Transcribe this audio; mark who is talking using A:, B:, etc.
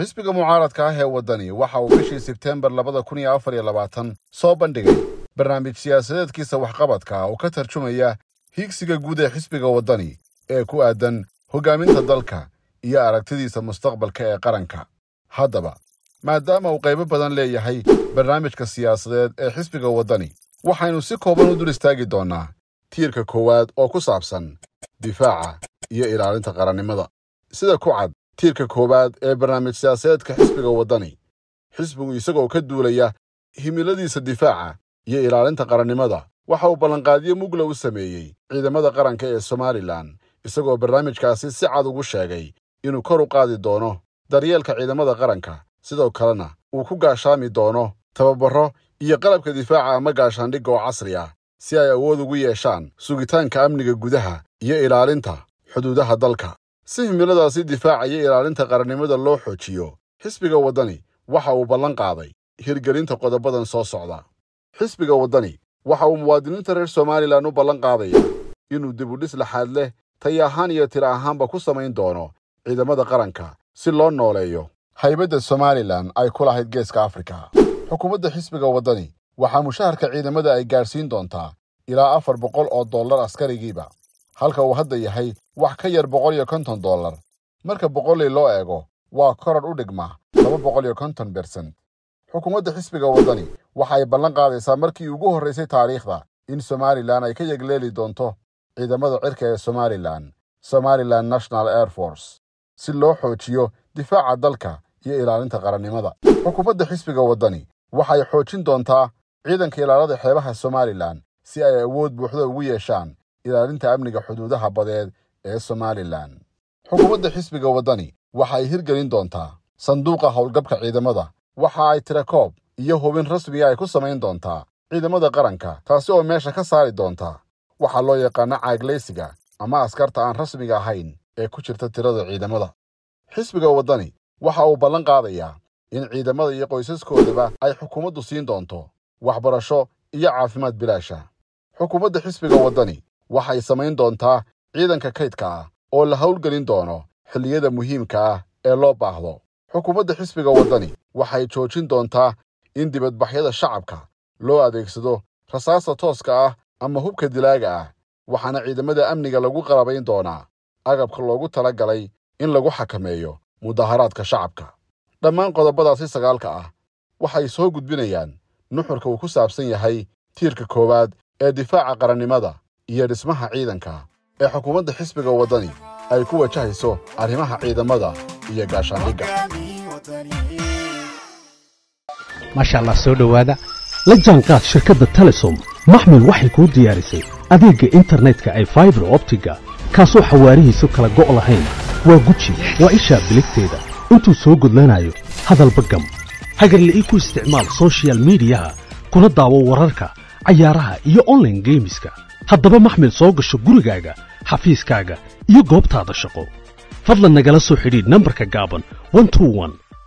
A: xisbiga mucaaradka ah ee waddani waxa uu bishii sebteembar labada kun iyo afar iyo labaatan soo bandhigay barnaamij siyaasadeedkiisa waxqabadka oo ka tarjumaya hiigsiga guud ee xisbiga waddani ee ku aadan hoggaaminta dalka iyo aragtidiisa mustaqbalka ee qaranka haddaba maadaama uu qaybo badan leeyahay barnaamijka siyaasadeed ee xisbiga waddani waxaynu si kooban u dul istaagi doonnaa tiirka koowaad oo ku saabsan difaaca iyo ilaalinta qarannimada sida ku cad tiirka koowaad ee barnaamij siyaasadeedka xisbiga waddani xisbigu isagoo ka duulaya himiladiisa difaaca iyo ilaalinta qarannimada waxa uu ballanqaadyo mugla u sameeyey ciidamada qaranka ee somalilan isagoo barnaamijkaasi si cad ugu sheegay inuu kor u qaadi doono daryeelka ciidamada qaranka sidoo kalena uu ku gaashaami doono tababarro iyo qalabka difaaca ama gaashaandhigga oo casri ah si ay awood ugu yeeshaan sugitaanka amniga gudaha iyo ilaalinta xuduudaha dalka si himiladaasi difaacaya ilaalinta qarannimada loo xoojiyo xisbiga waddani waxa uu ballan qaaday hirgelinta qodobadan soo socda xisbiga waddani waxa uu muwaadiniinta reer somalilan u ballan qaadayaa inuu dib dibudhis laxaad leh tay ahaan iyo tira ahaanba ku samayn doono ciidamada qaranka si loo nooleeyo haybadda somalilan ay ku lahayd geeska afrika xukuumadda xisbiga waddani waxaa mushaharka ciidamada ay gaadhsiin doontaa ilaa afar boqol oo dollar askarigiiba halka uu hadda yahay wax ka yar boqol iyo konton dollar marka boqolii loo eego waa koror u dhigma laba boqol iyo konton bercent xukuumadda xisbiga waddani waxa ballan qaadaysaa markii ugu horraysay taariikhda in somalilan ay ka yegleeli doonto ciidamada cirka ee somalilan somalilan national air force si loo xoojiyo difaaca dalka iyo ilaalinta qarannimada xukuumadda xisbiga waddani waxay xoojin doontaa ciidanka ilaalada xeebaha somalilan si ay awood buuxda ugu yeeshaan ilaalinta amniga xuduudaha badeed ee somalilan xukuumadda xisbiga waddani waxa ay hirgelin doontaa sanduuqa howlgabka ciidamada waxa ay tira koob iyo hubin rasmiga ah ay ku samayn doontaa ciidamada qaranka taasi oo meesha ka saari doonta waxaa loo yaqaana caaglaysiga ama askarta aan rasmiga ahayn ee ku jirta tirada ciidamada xisbiga waddani waxa uu ballan qaadayaa in ciidamada iyo qoysaskoodaba ay xukuumaddu siin doonto waxbarasho iyo caafimaad bilaasha xukuumadda xisbiga waddani waxay samayn doontaa ciidanka kaydka ah oo la howlgelin doono xilliyada muhiimka ah ee loo baahdo xukuumadda xisbiga waddani waxay joojin doontaa in dibadbaxyada shacabka loo adeegsado rasaasta tooska ah ama hubka dilaaga ah waxaana ciidamada amniga lagu qalabayn doonaa agabka loogu tala galay in lagu xakameeyo mudaharaadka shacabka dhammaan qodobadaasi sagaalka ah waxay soo gudbinayaan nuxurka uu ku saabsan yahay tiirka koowaad ee difaaca qarannimada iyo dhismaha ciidanka ee xukuumadda xisbiga waddani ay ku wajahayso arrimaha ciidamada iyo gaashaandhigga
B: maasha allah soo dhowaada la jaanqaad shirkadda telesom maxmil waxay kuu diyaarisay adeegga internetka ay faibar optiga kaasoo xawaarihiisu kala go' lahayn waa guji waa ishaa biligteeda intuu soo gudlanayo hadalba gam hagarle ii ku isticmaal sochial miidiyaha kuna daawo wararka cayaaraha iyo online geemiska haddaba maxmed soo gasho gurigaaga
A: xafiiskaaga iyo goobtaada shaqo fadlan nagala soo xidhiid nambarka gaaban